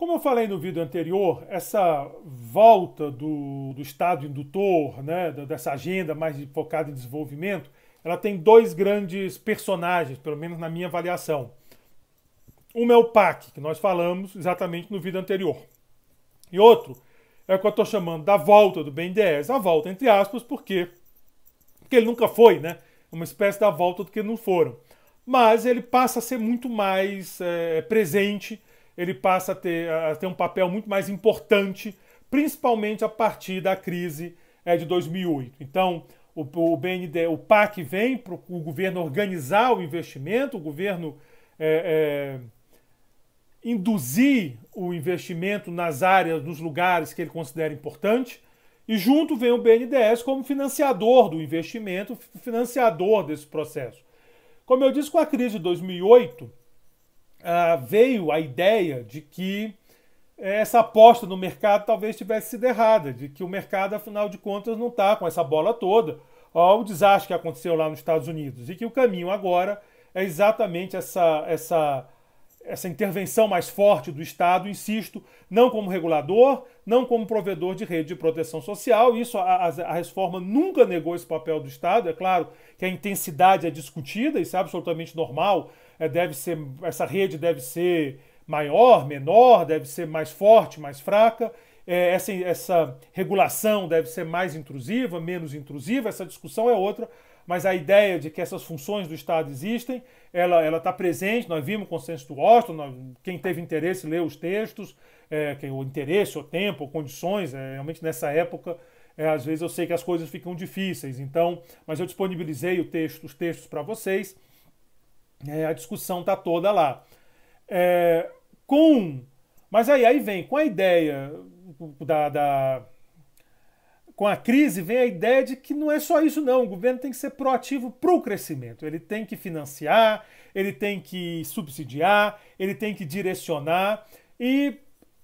Como eu falei no vídeo anterior, essa volta do, do Estado indutor, né, dessa agenda mais focada em desenvolvimento, ela tem dois grandes personagens, pelo menos na minha avaliação. Um é o PAC, que nós falamos exatamente no vídeo anterior. E outro é o que eu estou chamando da volta do BNDES, a volta entre aspas, porque, porque ele nunca foi, né? Uma espécie da volta do que não foram. Mas ele passa a ser muito mais é, presente ele passa a ter, a ter um papel muito mais importante, principalmente a partir da crise é, de 2008. Então, o, o, BND, o PAC vem para o governo organizar o investimento, o governo é, é, induzir o investimento nas áreas, nos lugares que ele considera importante, e junto vem o BNDES como financiador do investimento, financiador desse processo. Como eu disse, com a crise de 2008, ah, veio a ideia de que eh, essa aposta no mercado talvez tivesse sido errada, de que o mercado, afinal de contas, não está com essa bola toda. Olha o desastre que aconteceu lá nos Estados Unidos. E que o caminho agora é exatamente essa, essa, essa intervenção mais forte do Estado, insisto, não como regulador, não como provedor de rede de proteção social. Isso a, a, reforma nunca negou esse papel do Estado. É claro que a intensidade é discutida, isso é absolutamente normal é, deve ser, essa rede deve ser maior, menor, deve ser mais forte, mais fraca, é, essa, essa regulação deve ser mais intrusiva, menos intrusiva, essa discussão é outra, mas a ideia de que essas funções do Estado existem, ela está presente, nós vimos o consenso do Washington, nós, quem teve interesse leu os textos, é, quem, o interesse, o tempo, condições, é, realmente nessa época, é, às vezes eu sei que as coisas ficam difíceis, então, mas eu disponibilizei texto, os textos para vocês, é, a discussão está toda lá. É, com. Mas aí, aí vem com a ideia da, da, Com a crise vem a ideia de que não é só isso, não. O governo tem que ser proativo para o crescimento. Ele tem que financiar, ele tem que subsidiar, ele tem que direcionar. E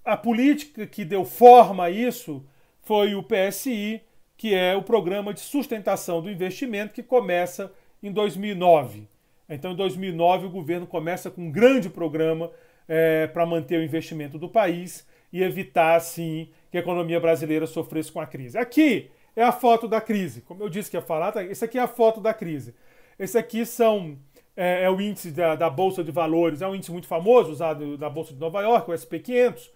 a política que deu forma a isso foi o PSI, que é o Programa de Sustentação do Investimento, que começa em 2009. Então, em 2009, o governo começa com um grande programa é, para manter o investimento do país e evitar, assim, que a economia brasileira sofresse com a crise. Aqui é a foto da crise. Como eu disse que ia falar, tá? esse aqui é a foto da crise. Esse aqui são, é, é o índice da, da, Bolsa de Valores, é um índice muito famoso, usado na Bolsa de Nova York, o SP500.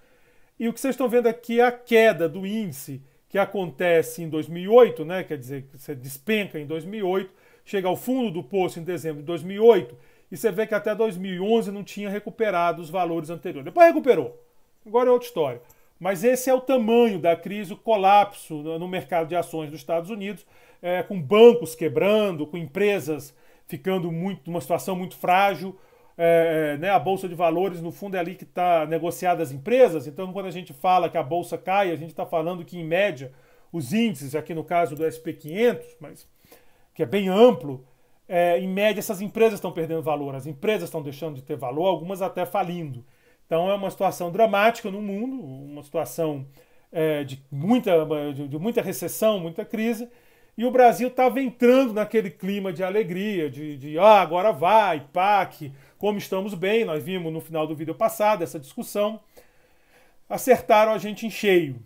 E o que vocês estão vendo aqui é a queda do índice que acontece em 2008, né? quer dizer, que você despenca em 2008 chega ao fundo do poço em dezembro de 2008 e você vê que até 2011 não tinha recuperado os valores anteriores. Depois recuperou. Agora é outra história. Mas esse é o tamanho da crise, o colapso no mercado de ações dos Estados Unidos, é, com bancos quebrando, com empresas ficando muito numa situação muito frágil. É, é né, a bolsa de valores, no fundo, é ali que está negociada as empresas. Então, quando a gente fala que a bolsa cai, a gente está falando que, em média, os índices, aqui no caso do SP500, mas que é bem amplo, é, em média essas empresas estão perdendo valor, as empresas estão deixando de ter valor, algumas até falindo. Então é uma situação dramática no mundo, uma situação é, de, muita, de, de muita recessão, muita crise, e o Brasil estava entrando naquele clima de alegria, de, de ah, agora vai, PAC, como estamos bem, nós vimos no final do vídeo passado essa discussão, acertaram a gente em cheio.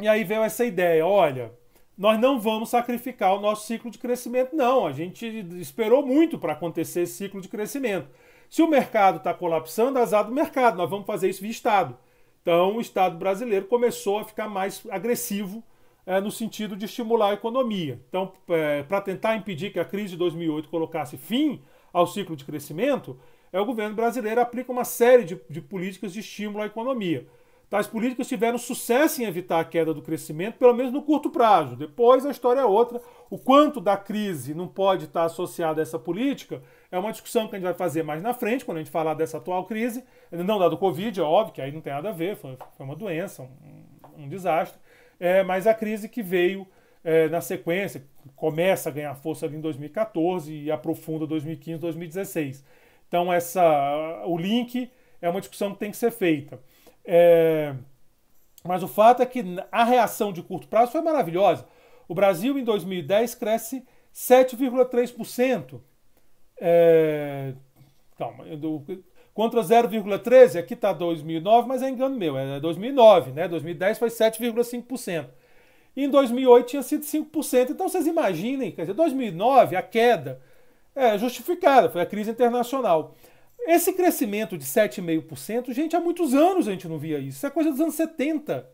E aí veio essa ideia, olha, nós não vamos sacrificar o nosso ciclo de crescimento, não. A gente esperou muito para acontecer esse ciclo de crescimento. Se o mercado está colapsando, é azar do mercado, nós vamos fazer isso via Estado. Então, o Estado brasileiro começou a ficar mais agressivo é, no sentido de estimular a economia. Então, é, eh, para tentar impedir que a crise de 2008 colocasse fim ao ciclo de crescimento, é, o governo brasileiro aplica uma série de, de políticas de estímulo à economia. Tais políticas tiveram sucesso em evitar a queda do crescimento, pelo menos no curto prazo. Depois a história é outra. O quanto da crise não pode estar associado a essa política é uma discussão que a gente vai fazer mais na frente, quando a gente falar dessa atual crise. Não da do Covid, é óbvio, que aí não tem nada a ver, foi, uma doença, um, um desastre. É, mas a crise que veio é, na sequência, começa a ganhar força ali em 2014 e aprofunda 2015, 2016. Então, essa, o link é uma discussão que tem que ser feita. É... Mas o fato é que a reação de curto prazo foi maravilhosa. O Brasil, em 2010, cresce 7,3%. É... Calma, eu... contra 0,13%, aqui está 2009, mas é engano meu, é 2009, né? 2010 foi 7,5%. Em 2008 tinha sido 5%. Então vocês imaginem, quer dizer, 2009 a queda é justificada, foi a crise internacional. Esse crescimento de 7,5%, gente, há muitos anos a gente não via isso. Isso é coisa dos anos 70.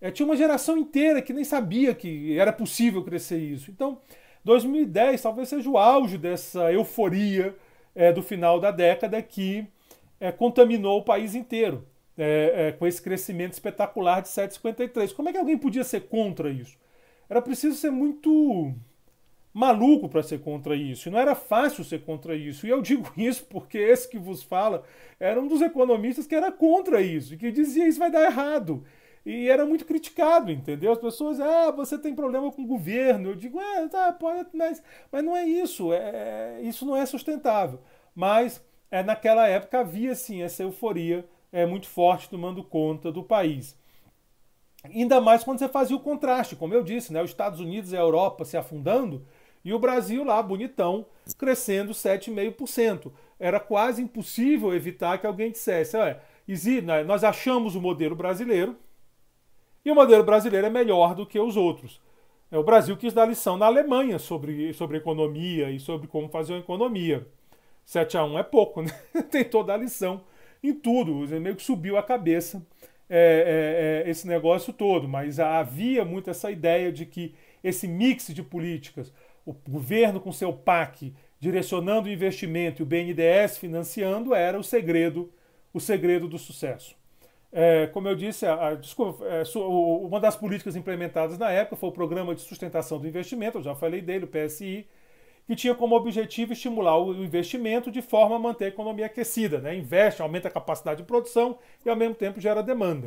É, tinha uma geração inteira que nem sabia que era possível crescer isso. Então, 2010 talvez seja o auge dessa euforia é, do final da década que é, contaminou o país inteiro é, é, com esse crescimento espetacular de 7,53. Como é que alguém podia ser contra isso? Era preciso ser muito maluco para ser contra isso. Não era fácil ser contra isso. E eu digo isso porque esse que vos fala era um dos economistas que era contra isso e que dizia isso vai dar errado. E era muito criticado, entendeu? As pessoas, ah, você tem problema com o governo. Eu digo, é, tá, pode, mas, mas não é isso. É, é isso não é sustentável. Mas é, naquela época havia, sim, essa euforia é, muito forte tomando conta do país. Ainda mais quando você fazia o contraste, como eu disse, né? Os Estados Unidos e a Europa se afundando, e o Brasil lá, bonitão, crescendo 7,5%. Era quase impossível evitar que alguém dissesse: olha, né, nós achamos o modelo brasileiro e o modelo brasileiro é melhor do que os outros. É, o Brasil quis dar lição na Alemanha sobre, sobre economia e sobre como fazer uma economia. 7 a 1 é pouco, né? Tem toda a lição em tudo. Meio que subiu a cabeça é, é, é, esse negócio todo, mas havia muito essa ideia de que esse mix de políticas, o governo com seu PAC direcionando o investimento e o BNDES financiando era o segredo, o segredo do sucesso. É, como eu disse, a, a, desculpa, é, su, o, uma das políticas implementadas na época foi o Programa de Sustentação do Investimento, eu já falei dele, o PSI, que tinha como objetivo estimular o investimento de forma a manter a economia aquecida. Né? Investe, aumenta a capacidade de produção e, ao mesmo tempo, gera demanda.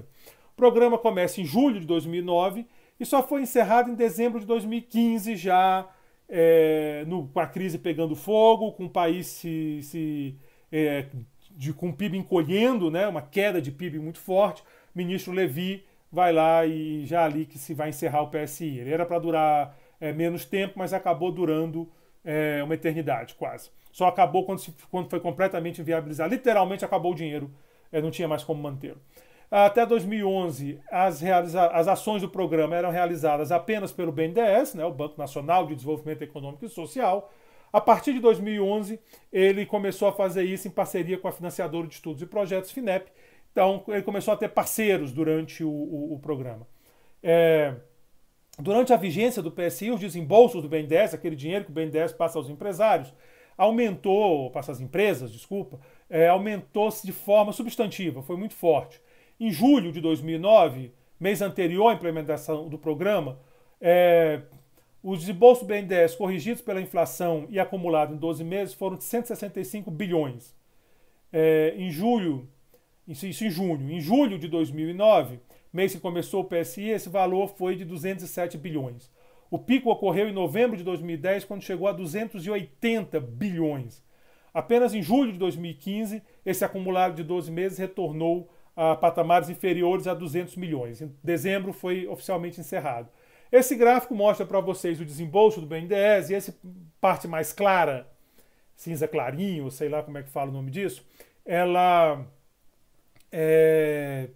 O programa começa em julho de 2009 e só foi encerrado em dezembro de 2015 já é, no, com a crise pegando fogo, com o país se, se é, de, com o PIB encolhendo, né, uma queda de PIB muito forte, o ministro Levi vai lá e já ali que se vai encerrar o PSI. Ele era para durar é, menos tempo, mas acabou durando é, uma eternidade quase. Só acabou quando, se, quando foi completamente inviabilizado. Literalmente acabou o dinheiro, é, não tinha mais como mantê-lo. Até 2011, as, realiza... as ações do programa eram realizadas apenas pelo BNDES, né, o Banco Nacional de Desenvolvimento Econômico e Social. A partir de 2011, ele começou a fazer isso em parceria com a financiadora de estudos e projetos, FINEP. Então, ele começou a ter parceiros durante o, o, o programa. É... durante a vigência do PSI, os desembolsos do BNDES, aquele dinheiro que o BNDES passa aos empresários, aumentou, passa às empresas, desculpa, é, aumentou-se de forma substantiva, foi muito forte. Em julho de 2009, mês anterior à implementação do programa, é, os desembolsos do BNDES corrigidos pela inflação e acumulado em 12 meses foram de 165 bilhões. É, em julho, isso em junho, em julho de 2009, mês que começou o PSI, esse valor foi de 207 bilhões. O pico ocorreu em novembro de 2010, quando chegou a 280 bilhões. Apenas em julho de 2015, esse acumulado de 12 meses retornou a patamares inferiores a 200 milhões. Em dezembro foi oficialmente encerrado. Esse gráfico mostra para vocês o desembolso do BNDES e essa parte mais clara, cinza clarinho, sei lá como é que fala o nome disso, ela, é,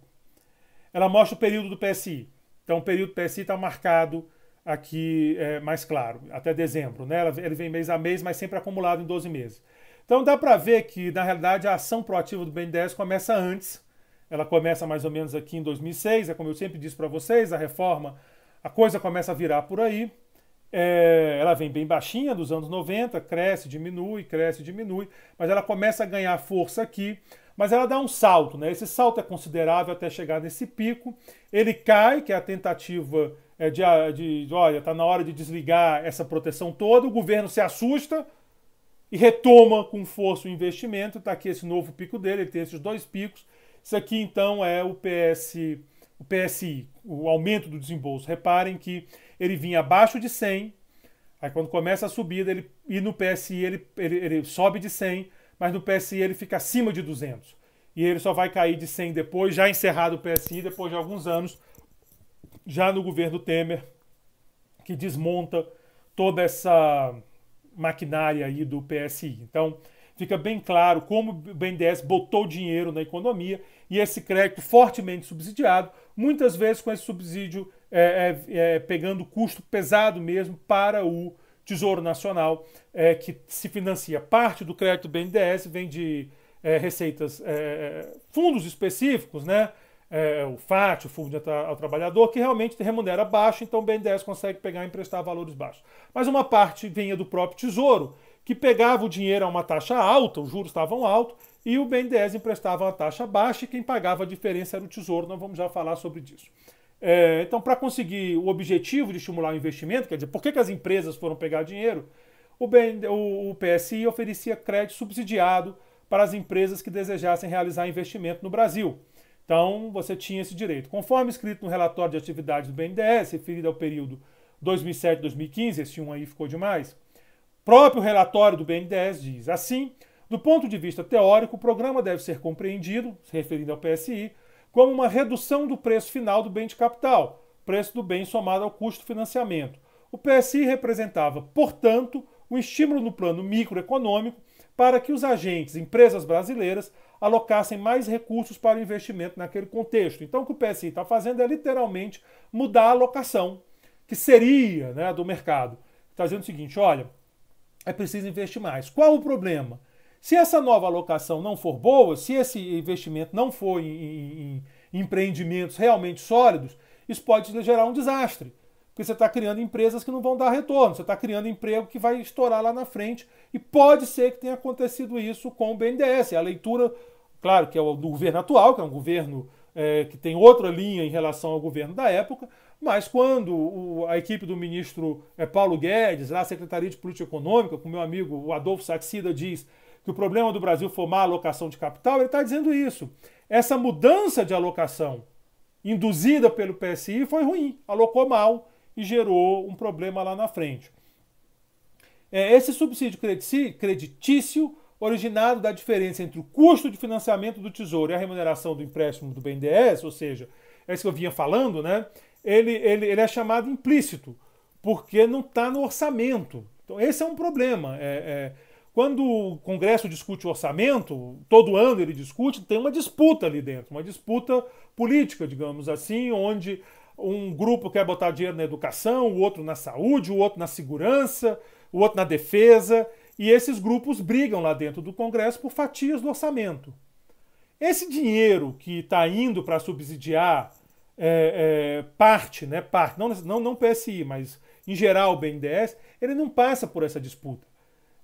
ela mostra o período do PSI. Então o período do PSI está marcado aqui é, mais claro, até dezembro. Né? Ele vem mês a mês, mas sempre acumulado em 12 meses. Então dá para ver que, na realidade, a ação proativa do BNDES começa antes ela começa mais ou menos aqui em 2006, é como eu sempre disse para vocês, a reforma, a coisa começa a virar por aí. É, ela vem bem baixinha dos anos 90, cresce, diminui, cresce, diminui, mas ela começa a ganhar força aqui, mas ela dá um salto, né? Esse salto é considerável até chegar nesse pico. Ele cai, que é a tentativa de, é de, de olha, está na hora de desligar essa proteção toda, o governo se assusta e retoma com força o investimento, está aqui esse novo pico dele, ele tem esses dois picos, isso aqui então é o PS o PSI, o aumento do desembolso. Reparem que ele vinha abaixo de 100, aí quando começa a subida, ele, e no PSI ele, ele, ele, sobe de 100, mas no PSI ele fica acima de 200. E ele só vai cair de 100 depois, já encerrado o PSI, depois de alguns anos, já no governo Temer, que desmonta toda essa maquinária aí do PSI. Então, fica bem claro como o BNDES botou dinheiro na economia e esse crédito fortemente subsidiado, muitas vezes com esse subsídio é, é, é, pegando custo pesado mesmo para o Tesouro Nacional, é, que se financia parte do crédito BNDES, vem de é, receitas, é, fundos específicos, né? o FAT, o Fundo ao Trabalhador, que realmente remunera baixo, então o BNDES consegue pegar e emprestar valores baixos. Mas uma parte vinha do próprio Tesouro, que pegava o dinheiro a uma taxa alta, os juros estavam altos, e o BNDES emprestava uma taxa baixa e quem pagava a diferença era o Tesouro, nós vamos já falar sobre isso. É, então, para conseguir o objetivo de estimular o investimento, quer dizer, por que, que as empresas foram pegar dinheiro? O, BN, o, o PSI oferecia crédito subsidiado para as empresas que desejassem realizar investimento no Brasil. Então, você tinha esse direito. Conforme escrito no relatório de atividade do BNDES, referido ao período 2007-2015, esse um aí ficou demais, próprio relatório do BNDES diz assim, do ponto de vista teórico, o programa deve ser compreendido, se referindo ao PSI, como uma redução do preço final do bem de capital, preço do bem somado ao custo do financiamento. O PSI representava, portanto, um estímulo no plano microeconômico para que os agentes, empresas brasileiras, alocassem mais recursos para o investimento naquele contexto. Então, o que o PSI está fazendo é literalmente mudar a alocação que seria né, do mercado. Está dizendo o seguinte: olha, é preciso investir mais. Qual o problema? Se essa nova alocação não for boa, se esse investimento não for em, em, em empreendimentos realmente sólidos, isso pode gerar um desastre. Porque você está criando empresas que não vão dar retorno, você está criando emprego que vai estourar lá na frente. E pode ser que tenha acontecido isso com o BNDES. A leitura, claro, que é o do governo atual, que é um governo é, que tem outra linha em relação ao governo da época, mas quando o, a equipe do ministro é, Paulo Guedes, lá, a Secretaria de Política Econômica, com meu amigo Adolfo Saxida, diz que o problema do Brasil foi má alocação de capital, ele está dizendo isso. Essa mudança de alocação induzida pelo PSI foi ruim, alocou mal e gerou um problema lá na frente. É, esse subsídio creditício, originado da diferença entre o custo de financiamento do Tesouro e a remuneração do empréstimo do BNDES, ou seja, é isso que eu vinha falando, né? Ele, ele, ele é chamado implícito, porque não está no orçamento. Então, esse é um problema. É, é, quando o Congresso discute o orçamento, todo ano ele discute, tem uma disputa ali dentro, uma disputa política, digamos assim, onde um grupo quer botar dinheiro na educação, o outro na saúde, o outro na segurança, o outro na defesa, e esses grupos brigam lá dentro do Congresso por fatias do orçamento. Esse dinheiro que está indo para subsidiar é, é, parte, né, parte, não, não, não PSI, mas em geral o BNDES, ele não passa por essa disputa.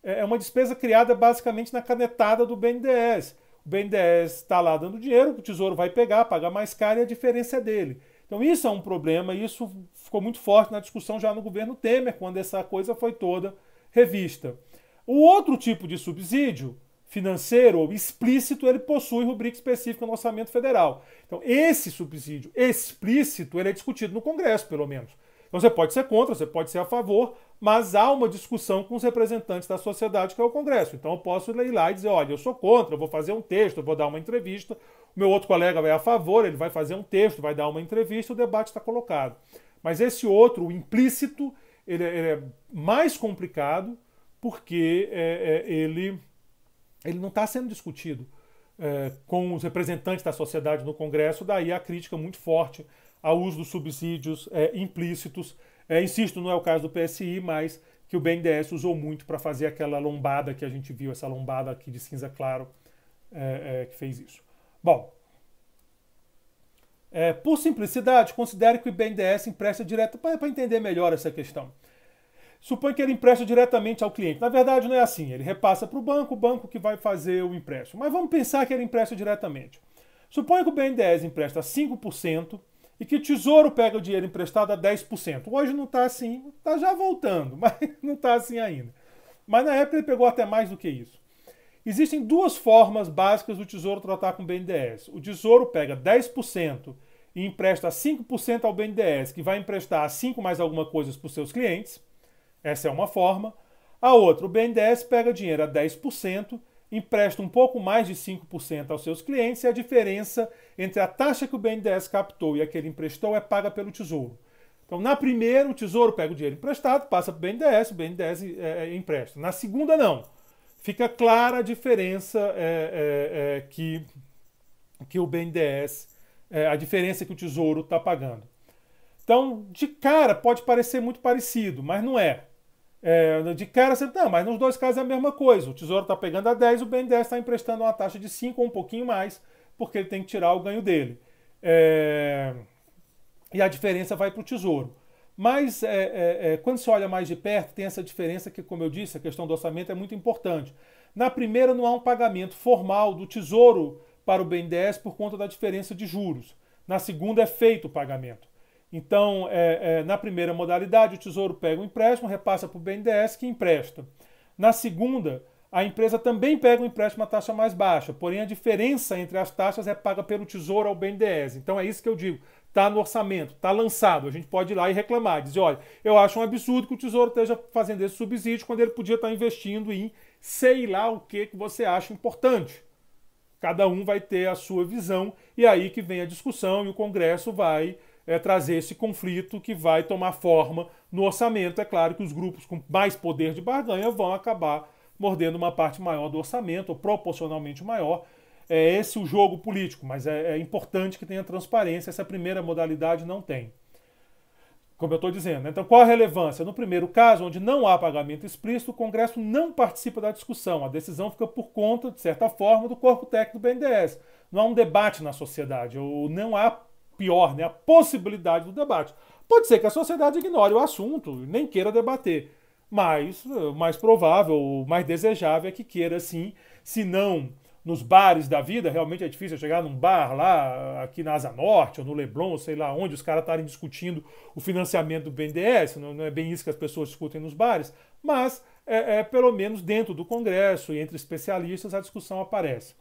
É, é uma despesa criada basicamente na canetada do BNDES. O BNDES está lá dando dinheiro, o Tesouro vai pegar, pagar mais caro e a diferença é dele. Então isso é um problema e isso ficou muito forte na discussão já no governo Temer, quando essa coisa foi toda revista. O outro tipo de subsídio financeiro ou explícito, ele possui rubrica específica no orçamento federal. Então esse subsídio explícito, ele é discutido no Congresso, pelo menos. Então você pode ser contra, você pode ser a favor, mas há uma discussão com os representantes da sociedade, que é o Congresso. Então eu posso ir lá e dizer: olha, eu sou contra, eu vou fazer um texto, eu vou dar uma entrevista. O meu outro colega vai é a favor, ele vai fazer um texto, vai dar uma entrevista, o debate está colocado. Mas esse outro, o implícito, ele, é, ele é mais complicado porque é, é, ele, ele não está sendo discutido. É, com os representantes da sociedade no Congresso, daí a crítica muito forte ao uso dos subsídios é, implícitos. É, insisto, não é o caso do PSI, mas que o BNDES usou muito para fazer aquela lombada que a gente viu, essa lombada aqui de cinza claro é, é que fez isso. Bom, é, por simplicidade, considere que o BNDES empresta direto, para entender melhor essa questão. Suponha que ele empresta diretamente ao cliente. Na verdade, não é assim. Ele repassa para o banco, o banco que vai fazer o empréstimo. Mas vamos pensar que ele empresta diretamente. Suponha que o BNDES empresta 5% e que o Tesouro pega o dinheiro emprestado a 10%. Hoje não está assim, está já voltando, mas não está assim ainda. Mas na época ele pegou até mais do que isso. Existem duas formas básicas do Tesouro tratar com o BNDES. O Tesouro pega 10% e empresta 5% ao BNDES, que vai emprestar 5 mais alguma coisa para os seus clientes. Essa é uma forma. A outra, o BNDES pega dinheiro a 10% empresta um pouco mais de 5% aos seus clientes e a diferença entre a taxa que o BNDES captou e a que ele emprestou é paga pelo Tesouro. Então, na primeira, o Tesouro pega o dinheiro emprestado, passa para o BNDES, o é, BNDES é, empresta. Na segunda, não. Fica clara a diferença é, é, é que, que o BNDES, é, a diferença que o Tesouro está pagando. Então, de cara, pode parecer muito parecido, mas não é. É, de cara, você, não, mas nos dois casos é a mesma coisa. O Tesouro está pegando a 10, o BNDES está emprestando uma taxa de 5 ou um pouquinho mais, porque ele tem que tirar o ganho dele. É, e a diferença vai para o Tesouro. Mas é, é, é, quando se olha mais de perto, tem essa diferença que, como eu disse, a questão do orçamento é muito importante. Na primeira, não há um pagamento formal do Tesouro para o BNDES por conta da diferença de juros. Na segunda, é feito o pagamento. Então, é, é, na primeira modalidade, o Tesouro pega um empréstimo, repassa para o BNDES, que empresta. Na segunda, a empresa também pega um empréstimo a taxa mais baixa, porém a diferença entre as taxas é paga pelo Tesouro ao BNDES. Então, é isso que eu digo está no orçamento, está lançado. A gente pode ir lá e reclamar, dizer, olha, eu acho um absurdo que o Tesouro esteja fazendo esse subsídio quando ele podia estar tá investindo em sei lá o que que você acha importante. Cada um vai ter a sua visão e aí que vem a discussão e o Congresso vai é, trazer esse conflito que vai tomar forma no orçamento. É claro que os grupos com mais poder de barganha vão acabar mordendo uma parte maior do orçamento, ou proporcionalmente maior. É esse o jogo político, mas é, é importante que tenha transparência. Essa primeira modalidade não tem. Como eu estou dizendo. Né? Então, qual a relevância? No primeiro caso, onde não há pagamento explícito, o Congresso não participa da discussão. A decisão fica por conta, de certa forma, do corpo técnico do BNDES. Não há um debate na sociedade, ou não há pior, né, a possibilidade do debate. Pode ser que a sociedade ignore o assunto, nem queira debater, mas o mais provável, o mais desejável é que queira sim, se não nos bares da vida, realmente é difícil chegar num bar lá, aqui na Asa Norte, ou no Leblon, ou sei lá onde, os caras estarem discutindo o financiamento do BNDES, não, é bem isso que as pessoas discutem nos bares, mas é, é, pelo menos dentro do Congresso e entre especialistas a discussão aparece.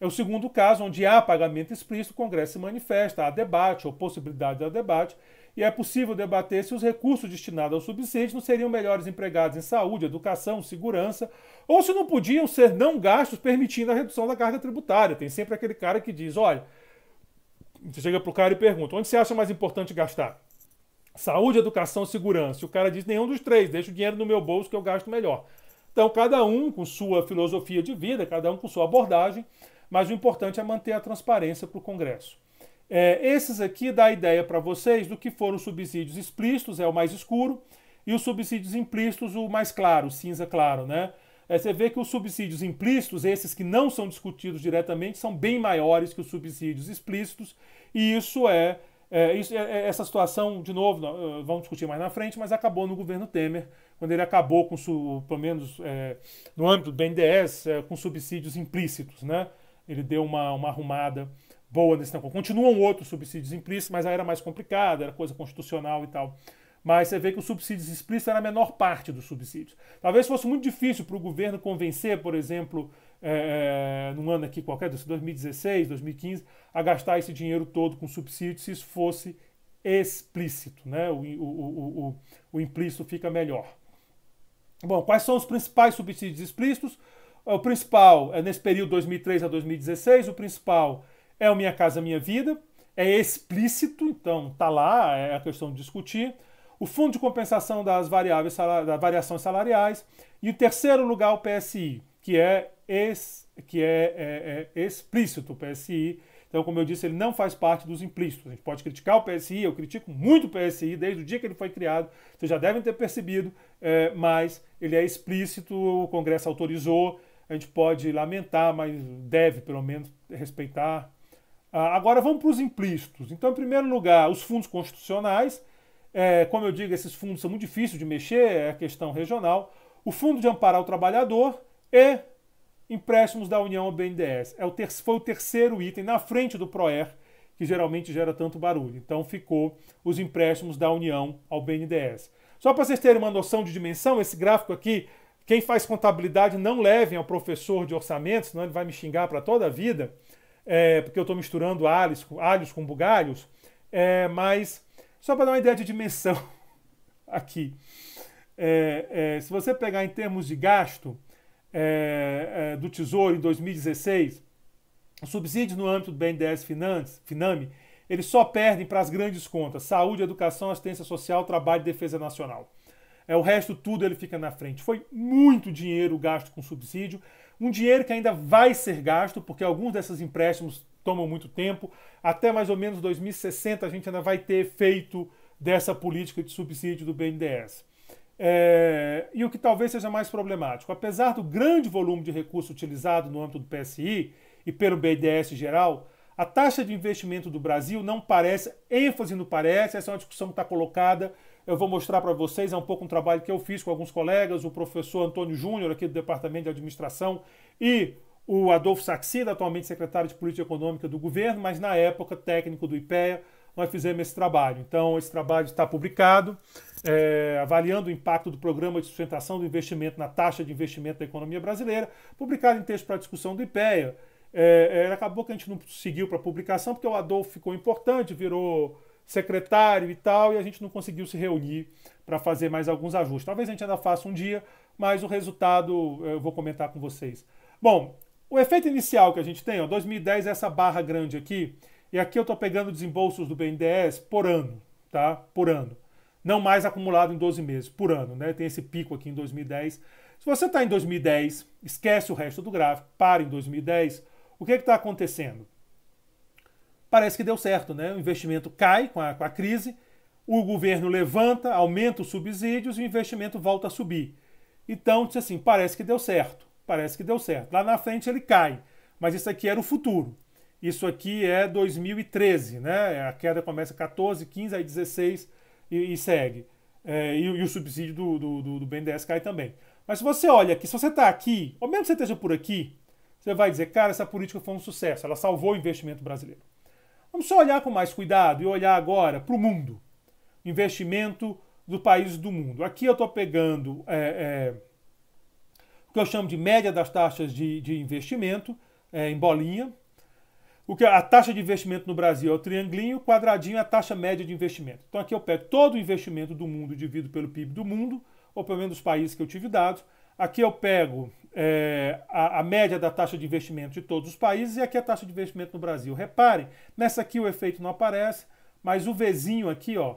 É o segundo caso, onde há pagamento explícito, o Congresso se manifesta, há debate ou possibilidade de debate, e é possível debater se os recursos destinados ao subsídio não seriam melhores empregados em saúde, educação, segurança, ou se não podiam ser não gastos, permitindo a redução da carga tributária. Tem sempre aquele cara que diz: olha, você chega para o cara e pergunta: onde você acha mais importante gastar? Saúde, educação, segurança. E o cara diz: nenhum dos três, deixa o dinheiro no meu bolso que eu gasto melhor. Então, cada um com sua filosofia de vida, cada um com sua abordagem. Mas o importante é manter a transparência para o Congresso. É, esses aqui dá a ideia para vocês do que foram os subsídios explícitos, é o mais escuro, e os subsídios implícitos, o mais claro, cinza claro, né? É, você vê que os subsídios implícitos, esses que não são discutidos diretamente, são bem maiores que os subsídios explícitos, e isso é, é isso é, é, essa situação, de novo, eh, vamos discutir mais na frente, mas acabou no governo Temer, quando ele acabou com, pelo menos eh, no âmbito do BNDES, eh, com subsídios implícitos, né? ele deu uma, uma arrumada boa nesse negócio. Continuam outros subsídios implícitos, mas aí era mais complicado, era coisa constitucional e tal. Mas você vê que os subsídios explícitos era a menor parte dos subsídios. Talvez fosse muito difícil para o governo convencer, por exemplo, é, num ano aqui qualquer, 2016, 2015, a gastar esse dinheiro todo com subsídios se isso fosse explícito. Né? O, o, o, o implícito fica melhor. Bom, quais são os principais subsídios explícitos? É, o principal, é nesse período 2003 a 2016, o principal é o Minha Casa Minha Vida, é explícito, então tá lá, é a questão de discutir. O Fundo de Compensação das variáveis da Variações Salariais. E o terceiro lugar, o PSI, que é, ex, que é, é, é explícito, o PSI. Então, como eu disse, ele não faz parte dos implícitos. A gente pode criticar o PSI, eu critico muito o PSI desde o dia que ele foi criado, vocês já devem ter percebido, é, mas ele é explícito, o Congresso autorizou, a gente pode lamentar, mas deve pelo menos respeitar. Ah, agora vamos para os implícitos. Então, em primeiro lugar, os fundos constitucionais. É, como eu digo, esses fundos são muito difíceis de mexer, é questão regional. O Fundo de amparar o Trabalhador e empréstimos da União ao BNDES. É o ter foi o terceiro item na frente do PROER, que geralmente gera tanto barulho. Então ficou os empréstimos da União ao BNDES. Só para vocês terem uma noção de dimensão, esse gráfico aqui quem faz contabilidade, não levem ao professor de orçamentos, senão ele vai me xingar para toda a vida, é, porque eu estou misturando alhos, alhos com bugalhos. É, mas, só para dar uma ideia de dimensão aqui, é, é, se você pegar em termos de gasto é, é, do Tesouro em 2016, os subsídios no âmbito do BNDES Finame, eles só perdem para as grandes contas: saúde, educação, assistência social, trabalho e defesa nacional. É, o resto tudo ele fica na frente. Foi muito dinheiro gasto com subsídio, um dinheiro que ainda vai ser gasto, porque alguns desses empréstimos tomam muito tempo. Até mais ou menos 2060 a gente ainda vai ter efeito dessa política de subsídio do BNDES. É, e o que talvez seja mais problemático, apesar do grande volume de recurso utilizado no âmbito do PSI e pelo BNDES em geral, a taxa de investimento do Brasil não parece, ênfase no parece, essa é uma discussão que está colocada eu vou mostrar para vocês, é um pouco um trabalho que eu fiz com alguns colegas, o professor Antônio Júnior, aqui do Departamento de Administração, e o Adolfo Saxida, atualmente secretário de Política Econômica do governo, mas na época técnico do IPEA, nós fizemos esse trabalho. Então, esse trabalho está publicado, é, avaliando o impacto do Programa de Sustentação do Investimento na Taxa de Investimento da Economia Brasileira, publicado em texto para discussão do IPEA. É, é, acabou que a gente não seguiu para publicação, porque o Adolfo ficou importante, virou secretário e tal, e a gente não conseguiu se reunir para fazer mais alguns ajustes. Talvez a gente ainda faça um dia, mas o resultado eh, eu vou comentar com vocês. Bom, o efeito inicial que a gente tem, ó, 2010 é essa barra grande aqui, e aqui eu estou pegando desembolsos do BNDES por ano, tá? Por ano. Não mais acumulado em 12 meses, por ano, né? Tem esse pico aqui em 2010. Se você está em 2010, esquece o resto do gráfico, para em 2010, o que é está acontecendo? parece que deu certo, né? O investimento cai com a, com a crise, o governo levanta, aumenta os subsídios e o investimento volta a subir. Então, disse assim, parece que deu certo, parece que deu certo. Lá na frente ele cai, mas isso aqui era o futuro. Isso aqui é 2013, né? A queda começa 14, 15, aí 16 e, e segue. É, e, e, o subsídio do, do, do, do BNDES cai também. Mas se você olha aqui, se você está aqui, ou mesmo que você esteja por aqui, você vai dizer, cara, essa política foi um sucesso, ela salvou o investimento brasileiro. Vamos só olhar com mais cuidado e olhar agora para o mundo. Investimento do país do mundo. Aqui eu estou pegando é, é, o que eu chamo de média das taxas de, de investimento é, em bolinha. O que a taxa de investimento no Brasil é o triangulinho, o quadradinho é a taxa média de investimento. Então aqui eu pego todo o investimento do mundo dividido pelo PIB do mundo, ou pelo menos dos países que eu tive dados, Aqui eu pego é, a, a, média da taxa de investimento de todos os países e aqui a taxa de investimento no Brasil. Reparem, nessa aqui o efeito não aparece, mas o Vzinho aqui, ó,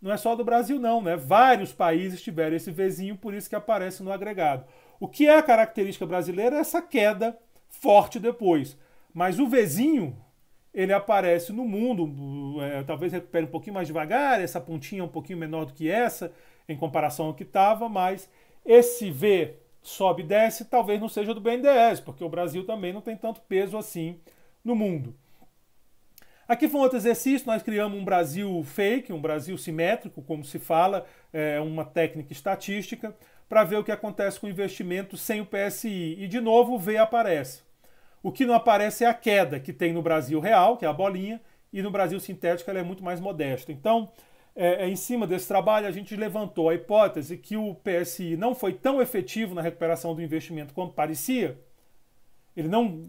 não é só do Brasil não, né? Vários países tiveram esse Vzinho, por isso que aparece no agregado. O que é a característica brasileira é essa queda forte depois. Mas o Vzinho, ele aparece no mundo, é, talvez recupere um pouquinho mais devagar, essa pontinha é um pouquinho menor do que essa, em comparação ao que estava, mas esse V sobe e desce talvez não seja do BNDES, porque o Brasil também não tem tanto peso assim no mundo. Aqui foi um outro exercício, nós criamos um Brasil fake, um Brasil simétrico, como se fala, é uma técnica estatística, para ver o que acontece com o investimento sem o PSI. E de novo o V aparece. O que não aparece é a queda que tem no Brasil real, que é a bolinha, e no Brasil sintético ela é muito mais modesta. Então, é, é, em cima desse trabalho, a gente levantou a hipótese que o PSI não foi tão efetivo na recuperação do investimento quanto parecia. Ele não.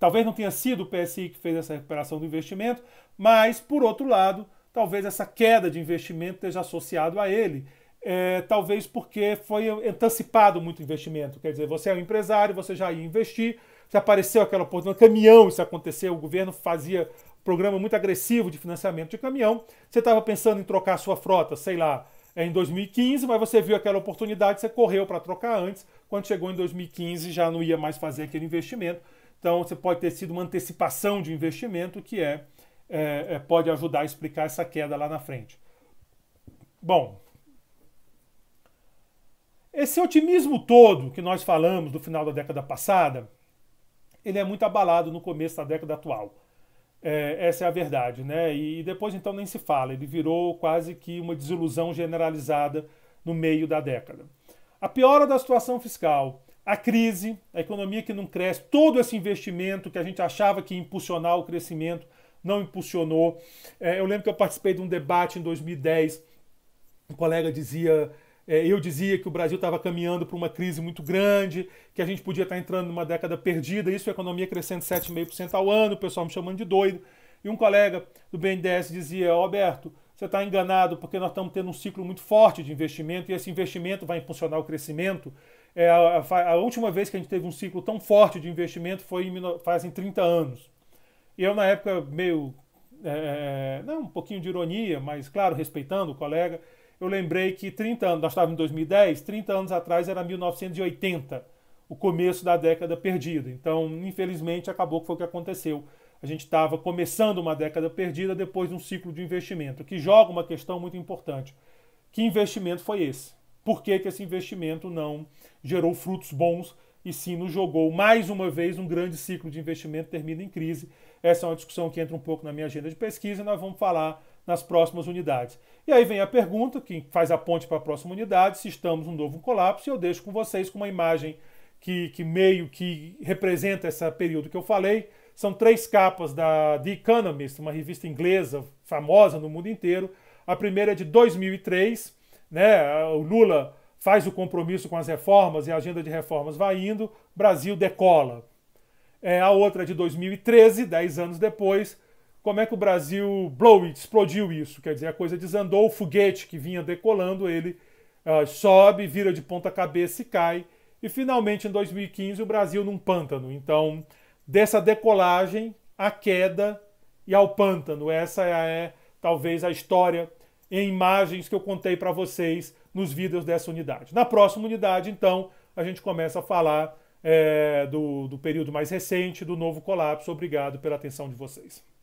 Talvez não tenha sido o PSI que fez essa recuperação do investimento, mas, por outro lado, talvez essa queda de investimento esteja associado a ele. É, talvez porque foi antecipado muito investimento. Quer dizer, você é um empresário, você já ia investir, se apareceu aquela oportunidade, caminhão, isso aconteceu, o governo fazia programa muito agressivo de financiamento de caminhão. Você estava pensando em trocar sua frota, sei lá, é, em 2015, mas você viu aquela oportunidade, você correu para trocar antes. Quando chegou em 2015, já não ia mais fazer aquele investimento. Então, você pode ter sido uma antecipação de investimento que é, é, é pode ajudar a explicar essa queda lá na frente. Bom, esse otimismo todo que nós falamos do final da década passada, ele é muito abalado no começo da década atual. É, essa é a verdade, né? E depois então nem se fala, ele virou quase que uma desilusão generalizada no meio da década. A piora da situação fiscal, a crise, a economia que não cresce, todo esse investimento que a gente achava que ia impulsionar o crescimento não impulsionou. É, eu lembro que eu participei de um debate em 2010, um colega dizia é, eu dizia que o Brasil estava caminhando para uma crise muito grande, que a gente podia estar tá entrando numa década perdida, isso, a é economia crescendo 7,5% ao ano, o pessoal me chamando de doido. E um colega do BNDES dizia: Alberto, você está enganado porque nós estamos tendo um ciclo muito forte de investimento e esse investimento vai impulsionar o crescimento. É, a, a, a, última vez que a gente teve um ciclo tão forte de investimento foi em, fazem 30 anos. E eu, na época, meio. É, é, não, um pouquinho de ironia, mas claro, respeitando o colega, eu lembrei que 30 anos, nós estávamos em 2010, 30 anos atrás era 1980, o começo da década perdida. Então, infelizmente, acabou que foi o que aconteceu. A gente estava começando uma década perdida depois de um ciclo de investimento, que joga uma questão muito importante. Que investimento foi esse? Por que, que esse investimento não gerou frutos bons e sim nos jogou mais uma vez um grande ciclo de investimento termina em crise? Essa é uma discussão que entra um pouco na minha agenda de pesquisa e nós vamos falar nas próximas unidades. E aí vem a pergunta, que faz a ponte para a próxima unidade, se estamos num novo colapso, e eu deixo com vocês com uma imagem que, que meio que representa esse período que eu falei. São três capas da The Economist, uma revista inglesa famosa no mundo inteiro. A primeira é de 2003, né? O Lula faz o compromisso com as reformas e a agenda de reformas vai indo, Brasil decola. É, a outra é de 2013, dez anos depois, como é que o Brasil blow it, explodiu isso? Quer dizer, a coisa desandou, o foguete que vinha decolando, ele uh, sobe, vira de ponta cabeça e cai. E finalmente, em 2015, o Brasil num pântano. Então, dessa decolagem à queda e ao pântano. Essa é, é talvez a história em imagens que eu contei para vocês nos vídeos dessa unidade. Na próxima unidade, então, a gente começa a falar é, do, do período mais recente, do novo colapso. Obrigado pela atenção de vocês.